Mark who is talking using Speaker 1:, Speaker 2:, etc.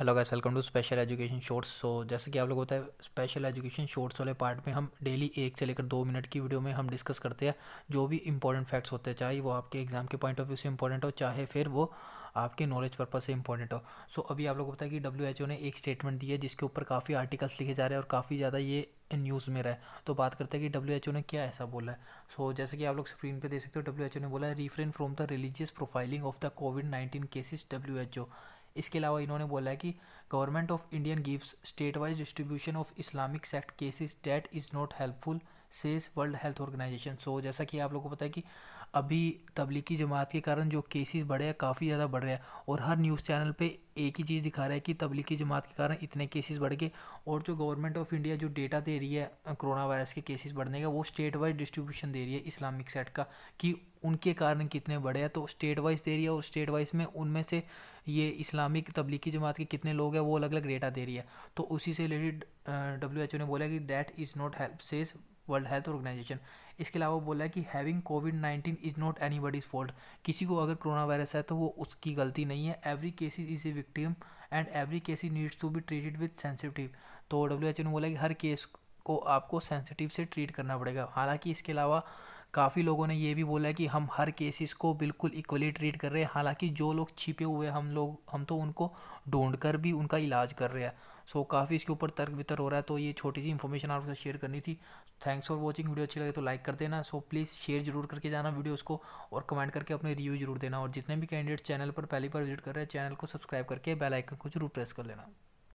Speaker 1: hello guys welcome to special education shorts so जैसे कि आप लोग होता है स्पेशल एजुकेशन शॉर्ट्स वाले पार्ट में हम डेली एक से लेकर दो मिनट की वीडियो में हम डिस्कस करते हैं जो भी इंपॉर्टेंट फैक्ट्स होते हैं चाहे वो आपके एग्जाम के पॉइंट ऑफ व्यू से इंपॉर्टेंट हो चाहे फिर वो आपके नॉलेज पर्पज से इंपॉर्टेंट हो सो so, अभी आप लोग को पता है कि डब्ल्यू ने एक स्टेटमेंट दी है जिसके ऊपर काफ़ी आर्टिकल्स लिखे जा रहे हैं और काफ़ी ज़्यादा ये न्यूज़ में रहे तो बात करते हैं कि डब्ल्यू ने क्या ऐसा बोला है सो so, जैसे कि आप लोग स्क्रीन पे देख सकते हो डब्ल्यू ने बोला है refrain from the religious profiling of the COVID nineteen cases W इसके अलावा इन्होंने बोला है कि government of Indian gives state wise distribution of Islamic sect cases that is not helpful says world health organization so जैसा कि आप लोगों को पता है कि अभी तबलीगी जमात के कारण जो केसेस बढ़े हैं काफ़ी ज़्यादा बढ़ रहे हैं और हर न्यूज़ चैनल पे एक ही चीज़ दिखा रहा है कि तबलीगी जमात के कारण इतने केसेस बढ़ गए और जो गवर्नमेंट ऑफ इंडिया जो डेटा दे रही है कोरोना वायरस के केसेस बढ़ने का वो स्टेट वाइज डिस्ट्रीब्यूशन दे रही है इस्लामिक सेट का कि उनके कारण कितने बढ़े हैं तो स्टेट वाइज दे रही है और स्टेट वाइज में उनमें से ये इस्लामिक तबलीगी जमात के कितने लोग हैं वो अलग अलग डेटा दे रही है तो उसी से रिलेटेड डब्ल्यू एच ओ ने बोला कि that is not help says world health organization इसके अलावा बोला है कि having COVID nineteen is not anybody's fault किसी को अगर कोरोना वायरस है तो वो उसकी गलती नहीं है every case is a victim and every case is needs to be treated with sensitive तो डब्ल्यू एच ओ ने बोला कि हर केस को आपको सेंसिटिव से ट्रीट करना पड़ेगा हालांकि इसके अलावा काफ़ी लोगों ने ये भी बोला है कि हम हर केसेस को बिल्कुल इक्वली ट्रीट कर रहे हैं हालांकि जो लोग छिपे हुए हम लोग हम तो उनको ढूंढ कर भी उनका इलाज कर रहे हैं सो so, काफ़ी इसके ऊपर तर्क वितर हो रहा है तो ये छोटी सी इन्फॉर्मेशन आपके साथ शेयर करनी थी थैंक्स फॉर वॉचिंग वीडियो अच्छी लगे तो लाइक कर देना सो so, प्लीज़ शेयर जरूर करके जाना वीडियोज़ को और कमेंट करके अपने रिव्यू जरूर देना और जितने भी कैंडिडेट्स चैनल पर पहली बार विजिट कर रहे हैं चैनल को सब्सक्राइब करके बेलाइकन को जरूर प्रेस कर लेना